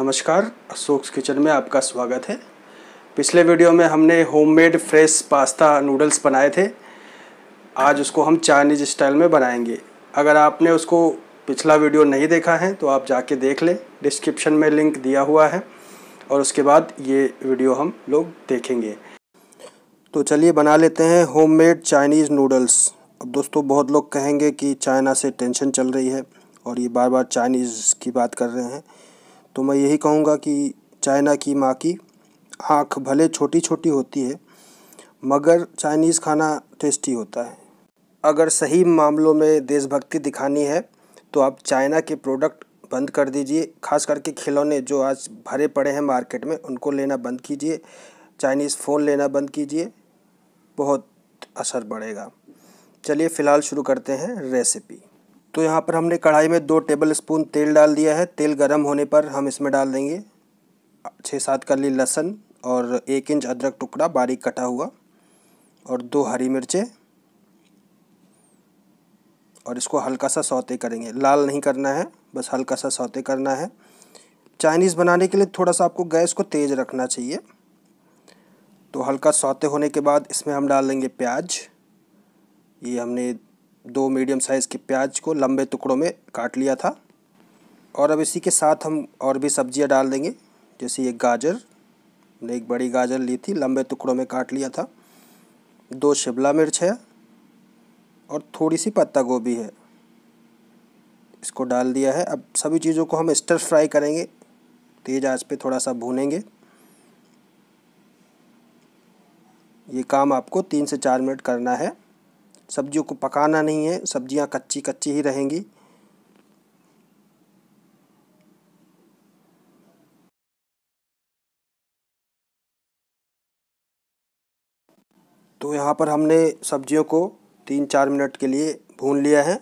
नमस्कार अशोक किचन में आपका स्वागत है पिछले वीडियो में हमने होममेड फ्रेश पास्ता नूडल्स बनाए थे आज उसको हम चाइनीज स्टाइल में बनाएंगे अगर आपने उसको पिछला वीडियो नहीं देखा है तो आप जाके देख लें डिस्क्रिप्शन में लिंक दिया हुआ है और उसके बाद ये वीडियो हम लोग देखेंगे तो चलिए बना लेते हैं होममेड चाइनीज़ नूडल्स अब दोस्तों बहुत लोग कहेंगे कि चाइना से टेंशन चल रही है और ये बार बार चाइनीज़ की बात कर रहे हैं तो मैं यही कहूँगा कि चाइना की माँ की आँख भले छोटी छोटी होती है मगर चाइनीज़ खाना टेस्टी होता है अगर सही मामलों में देशभक्ति दिखानी है तो आप चाइना के प्रोडक्ट बंद कर दीजिए खास करके खिलौने जो आज भरे पड़े हैं मार्केट में उनको लेना बंद कीजिए चाइनीज़ फ़ोन लेना बंद कीजिए बहुत असर बढ़ेगा चलिए फ़िलहाल शुरू करते हैं रेसिपी तो यहाँ पर हमने कढ़ाई में दो टेबल स्पून तेल डाल दिया है तेल गर्म होने पर हम इसमें डाल देंगे छः सात कली लहसुन और एक इंच अदरक टुकड़ा बारीक कटा हुआ और दो हरी मिर्चें और इसको हल्का सा सौते करेंगे लाल नहीं करना है बस हल्का सा सौते करना है चाइनीज़ बनाने के लिए थोड़ा सा आपको गैस को तेज़ रखना चाहिए तो हल्का सौते होने के बाद इसमें हम डाल देंगे प्याज ये हमने दो मीडियम साइज़ के प्याज को लंबे टुकड़ों में काट लिया था और अब इसी के साथ हम और भी सब्जियां डाल देंगे जैसे एक गाजर हमने एक बड़ी गाजर ली थी लंबे टुकड़ों में काट लिया था दो शिमला मिर्च है और थोड़ी सी पत्ता गोभी है इसको डाल दिया है अब सभी चीज़ों को हम स्टर फ्राई करेंगे तेज़ आंच पे थोड़ा सा भूनेंगे ये काम आपको तीन से चार मिनट करना है सब्जियों को पकाना नहीं है सब्जियां कच्ची कच्ची ही रहेंगी तो यहाँ पर हमने सब्जियों को तीन चार मिनट के लिए भून लिया है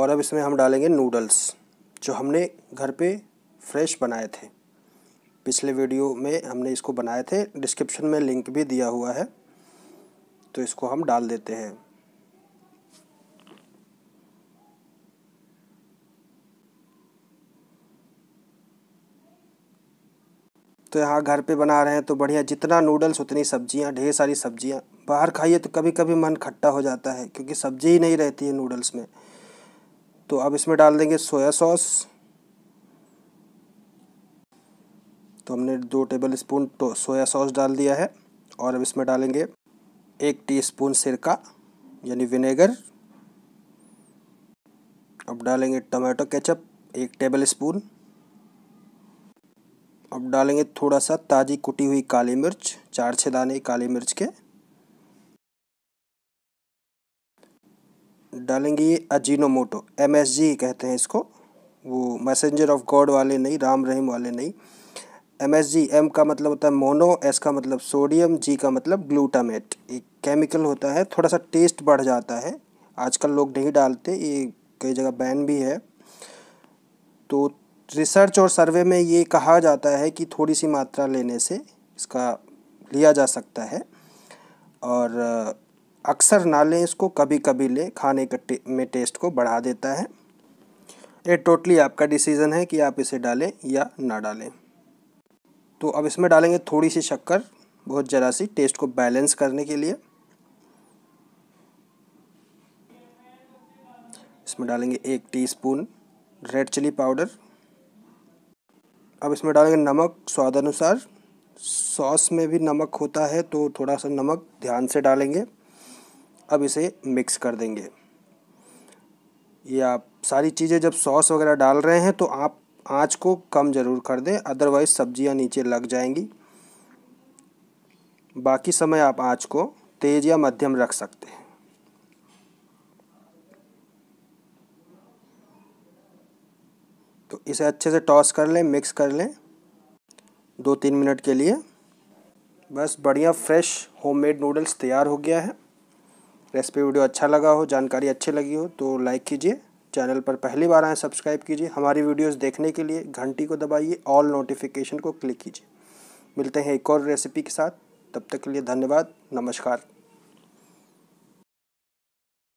और अब इसमें हम डालेंगे नूडल्स जो हमने घर पे फ्रेश बनाए थे पिछले वीडियो में हमने इसको बनाए थे डिस्क्रिप्शन में लिंक भी दिया हुआ है तो इसको हम डाल देते हैं तो यहाँ घर पे बना रहे हैं तो बढ़िया जितना नूडल्स उतनी सब्जियाँ ढेर सारी सब्जियाँ बाहर खाइए तो कभी कभी मन खट्टा हो जाता है क्योंकि सब्जी ही नहीं रहती है नूडल्स में तो अब इसमें डाल देंगे सोया सॉस तो हमने दो टेबल स्पून तो सोया सॉस डाल दिया है और अब इसमें डालेंगे एक टीस्पून सिरका यानी विनेगर अब डालेंगे टमाटो केचप एक टेबल स्पून अब डालेंगे थोड़ा सा ताज़ी कुटी हुई काली मिर्च चार छः दाने काली मिर्च के डालेंगे ये अजीनोमोटो एम एस जी कहते हैं इसको वो मैसेंजर ऑफ गॉड वाले नहीं राम रहीम वाले नहीं एम एस जी एम का मतलब होता है मोनो एस का मतलब सोडियम जी का मतलब ग्लूटामेट एक केमिकल होता है थोड़ा सा टेस्ट बढ़ जाता है आजकल लोग नहीं डालते ये कई जगह बैन भी है तो रिसर्च और सर्वे में ये कहा जाता है कि थोड़ी सी मात्रा लेने से इसका लिया जा सकता है और अक्सर ना लें इसको कभी कभी लें खाने के टे, में टेस्ट को बढ़ा देता है ये टोटली आपका डिसीज़न है कि आप इसे डालें या ना डालें तो अब इसमें डालेंगे थोड़ी सी शक्कर बहुत ज़रा सी टेस्ट को बैलेंस करने के लिए इसमें डालेंगे एक टीस्पून रेड चिली पाउडर अब इसमें डालेंगे नमक स्वाद अनुसार सॉस में भी नमक होता है तो थोड़ा सा नमक ध्यान से डालेंगे अब इसे मिक्स कर देंगे ये आप सारी चीज़ें जब सॉस वगैरह डाल रहे हैं तो आप आँच को कम ज़रूर कर दें अदरवाइज़ सब्जियां नीचे लग जाएंगी बाकी समय आप आँच को तेज़ या मध्यम रख सकते हैं तो इसे अच्छे से टॉस कर लें मिक्स कर लें दो तीन मिनट के लिए बस बढ़िया फ्रेश होममेड नूडल्स तैयार हो गया है रेसिपी वीडियो अच्छा लगा हो जानकारी अच्छी लगी हो तो लाइक कीजिए चैनल पर पहली बार आए सब्सक्राइब कीजिए हमारी वीडियोस देखने के लिए घंटी को दबाइए ऑल नोटिफिकेशन को क्लिक कीजिए मिलते हैं एक और रेसिपी के साथ तब तक के लिए धन्यवाद नमस्कार